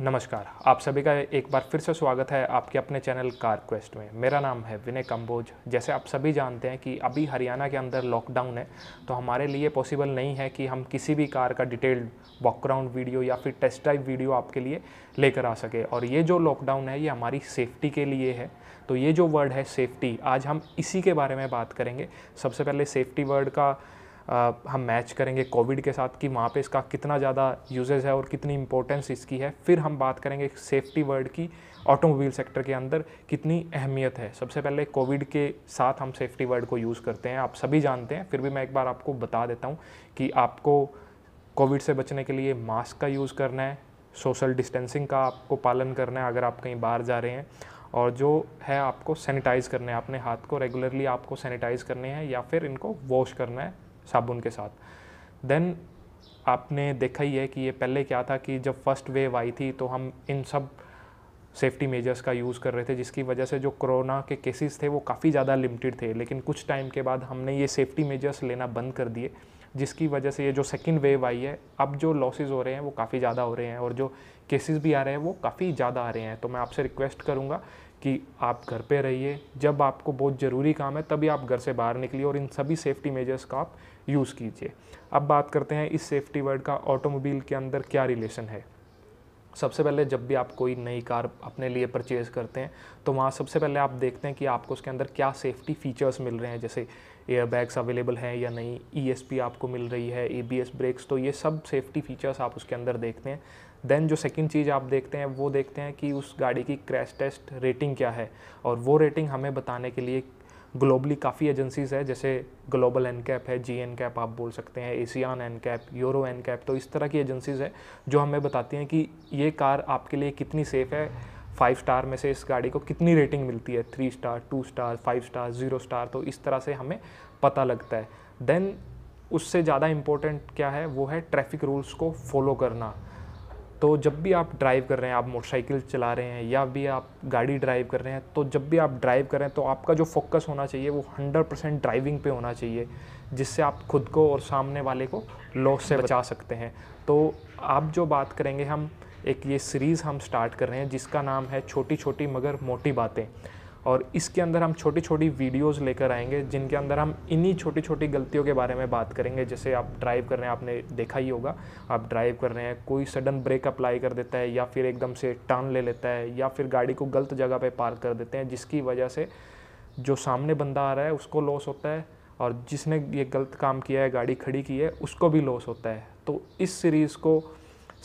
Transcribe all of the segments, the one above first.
नमस्कार आप सभी का एक बार फिर से स्वागत है आपके अपने चैनल कार क्वेस्ट में मेरा नाम है विनय कंबोज जैसे आप सभी जानते हैं कि अभी हरियाणा के अंदर लॉकडाउन है तो हमारे लिए पॉसिबल नहीं है कि हम किसी भी कार का डिटेल्ड बॉकग्राउंड वीडियो या फिर टेस्ट ड्राइव वीडियो आपके लिए लेकर आ सके और ये जो लॉकडाउन है ये हमारी सेफ्टी के लिए है तो ये जो वर्ड है सेफ्टी आज हम इसी के बारे में बात करेंगे सबसे पहले सेफ्टी वर्ड का हम मैच करेंगे कोविड के साथ कि वहाँ पे इसका कितना ज़्यादा यूजेज है और कितनी इंपॉर्टेंस इसकी है फिर हम बात करेंगे सेफ्टी वर्ड की ऑटोमोबाइल सेक्टर के अंदर कितनी अहमियत है सबसे पहले कोविड के साथ हम सेफ्टी वर्ड को यूज़ करते हैं आप सभी जानते हैं फिर भी मैं एक बार आपको बता देता हूँ कि आपको कोविड से बचने के लिए मास्क का यूज़ करना है सोशल डिस्टेंसिंग का आपको पालन करना है अगर आप कहीं बाहर जा रहे हैं और जो है आपको सैनिटाइज़ करना है अपने हाथ को रेगुलरली आपको सैनिटाइज़ करने हैं या फिर इनको वॉश करना है साबुन के साथ देन आपने देखा ही है कि ये पहले क्या था कि जब फर्स्ट वेव आई थी तो हम इन सब सेफ्टी मेजर्स का यूज़ कर रहे थे जिसकी वजह से जो कोरोना के केसेस थे वो काफ़ी ज़्यादा लिमिटेड थे लेकिन कुछ टाइम के बाद हमने ये सेफ्टी मेजर्स लेना बंद कर दिए जिसकी वजह से ये जो सेकेंड वेव आई है अब जो लॉसेज हो रहे हैं वो काफ़ी ज़्यादा हो रहे हैं और जो केसेस भी आ रहे हैं वो काफ़ी ज़्यादा आ रहे हैं तो मैं आपसे रिक्वेस्ट करूँगा कि आप घर पे रहिए जब आपको बहुत ज़रूरी काम है तभी आप घर से बाहर निकलिए और इन सभी सेफ्टी मेजर्स का आप यूज़ कीजिए अब बात करते हैं इस सेफ्टी वर्ड का ऑटोमोबाइल के अंदर क्या रिलेशन है सबसे पहले जब भी आप कोई नई कार अपने लिए परचेज़ करते हैं तो वहाँ सबसे पहले आप देखते हैं कि आपको उसके अंदर क्या सेफ्टी फीचर्स मिल रहे हैं जैसे एयर बैग्स अवेलेबल हैं या नहीं ई e आपको मिल रही है ए ब्रेक्स तो ये सब सेफ्टी फीचर्स आप उसके अंदर देखते हैं देन जो सेकंड चीज़ आप देखते हैं वो देखते हैं कि उस गाड़ी की क्रैश टेस्ट रेटिंग क्या है और वो रेटिंग हमें बताने के लिए ग्लोबली काफ़ी एजेंसीज है जैसे ग्लोबल एन कैप है जी एन कैप आप बोल सकते हैं ASEAN NCAP Euro NCAP तो इस तरह की एजेंसीज है जो हमें बताती हैं कि ये कार आपके लिए कितनी सेफ़ है फाइव स्टार में से इस गाड़ी को कितनी रेटिंग मिलती है three star two star five star zero star तो इस तरह से हमें पता लगता है देन उससे ज़्यादा इम्पोर्टेंट क्या है वो है ट्रैफिक रूल्स को फॉलो करना तो जब भी आप ड्राइव कर रहे हैं आप मोटरसाइकिल चला रहे हैं या भी आप गाड़ी ड्राइव कर रहे हैं तो जब भी आप ड्राइव कर रहे हैं तो आपका जो फोकस होना चाहिए वो हंड्रेड परसेंट ड्राइविंग पे होना चाहिए जिससे आप खुद को और सामने वाले को लॉस से बचा सकते हैं तो आप जो बात करेंगे हम एक ये सीरीज़ हम स्टार्ट कर रहे हैं जिसका नाम है छोटी छोटी मगर मोटी बातें और इसके अंदर हम छोटी छोटी वीडियोस लेकर आएंगे जिनके अंदर हम इन्हीं छोटी छोटी गलतियों के बारे में बात करेंगे जैसे आप ड्राइव कर रहे हैं आपने देखा ही होगा आप ड्राइव कर रहे हैं कोई सडन ब्रेक अप्लाई कर देता है या फिर एकदम से टर्न ले लेता है या फिर गाड़ी को गलत जगह पर पार्क कर देते हैं जिसकी वजह से जो सामने बंदा आ रहा है उसको लॉस होता है और जिसने ये गलत काम किया है गाड़ी खड़ी की है उसको भी लॉस होता है तो इस सीरीज़ को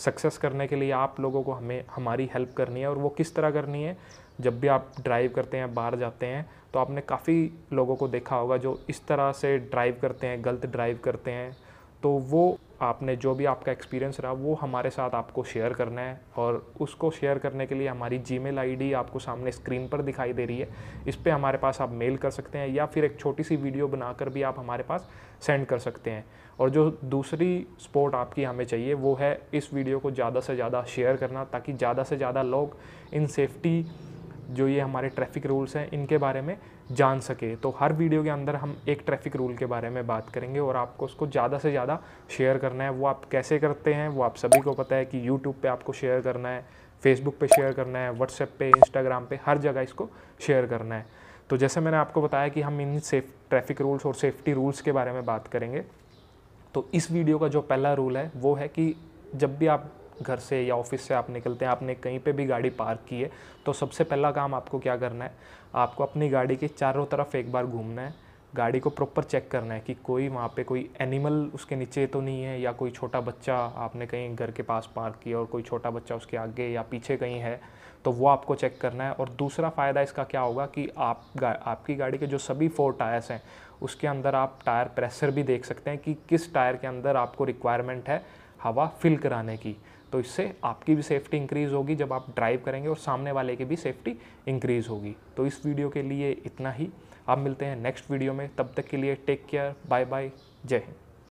सक्सेस करने के लिए आप लोगों को हमें हमारी हेल्प करनी है और वो किस तरह करनी है जब भी आप ड्राइव करते हैं बाहर जाते हैं तो आपने काफ़ी लोगों को देखा होगा जो इस तरह से ड्राइव करते हैं गलत ड्राइव करते हैं तो वो आपने जो भी आपका एक्सपीरियंस रहा वो हमारे साथ आपको शेयर करना है और उसको शेयर करने के लिए हमारी जी मेल आपको सामने स्क्रीन पर दिखाई दे रही है इस पर हमारे पास आप मेल कर सकते हैं या फिर एक छोटी सी वीडियो बनाकर भी आप हमारे पास सेंड कर सकते हैं और जो दूसरी सपोर्ट आपकी हमें चाहिए वो है इस वीडियो को ज़्यादा से ज़्यादा शेयर करना ताकि ज़्यादा से ज़्यादा लोग इन सेफ्टी जो ये हमारे ट्रैफिक रूल्स हैं इनके बारे में जान सके तो हर वीडियो के अंदर हम एक ट्रैफिक रूल के बारे में बात करेंगे और आपको उसको ज़्यादा से ज़्यादा शेयर करना है वो आप कैसे करते हैं वो आप सभी को पता है कि यूट्यूब पर आपको शेयर करना है फेसबुक पर शेयर करना है व्हाट्सएप पर इंस्टाग्राम पर हर जगह इसको शेयर करना है तो जैसे मैंने आपको बताया कि हम इन सेफ ट्रैफिक रूल्स और सेफ्टी रूल्स के बारे में बात करेंगे तो इस वीडियो का जो पहला रूल है वो है कि जब भी आप घर से या ऑफिस से आप निकलते हैं आपने कहीं पे भी गाड़ी पार्क की है तो सबसे पहला काम आपको क्या करना है आपको अपनी गाड़ी के चारों तरफ एक बार घूमना है गाड़ी को प्रॉपर चेक करना है कि कोई वहाँ पे कोई एनिमल उसके नीचे तो नहीं है या कोई छोटा बच्चा आपने कहीं घर के पास पार्क किया और कोई छोटा बच्चा उसके आगे या पीछे कहीं है तो वो आपको चेक करना है और दूसरा फ़ायदा इसका क्या होगा कि आप गा, आपकी गाड़ी के जो सभी फोर टायर्स हैं उसके अंदर आप टायर प्रेशर भी देख सकते हैं कि किस टायर के अंदर आपको रिक्वायरमेंट है हवा फिल कराने की तो इससे आपकी भी सेफ्टी इंक्रीज़ होगी जब आप ड्राइव करेंगे और सामने वाले की भी सेफ्टी इंक्रीज़ होगी तो इस वीडियो के लिए इतना ही आप मिलते हैं नेक्स्ट वीडियो में तब तक के लिए टेक केयर बाय बाय जय हिंद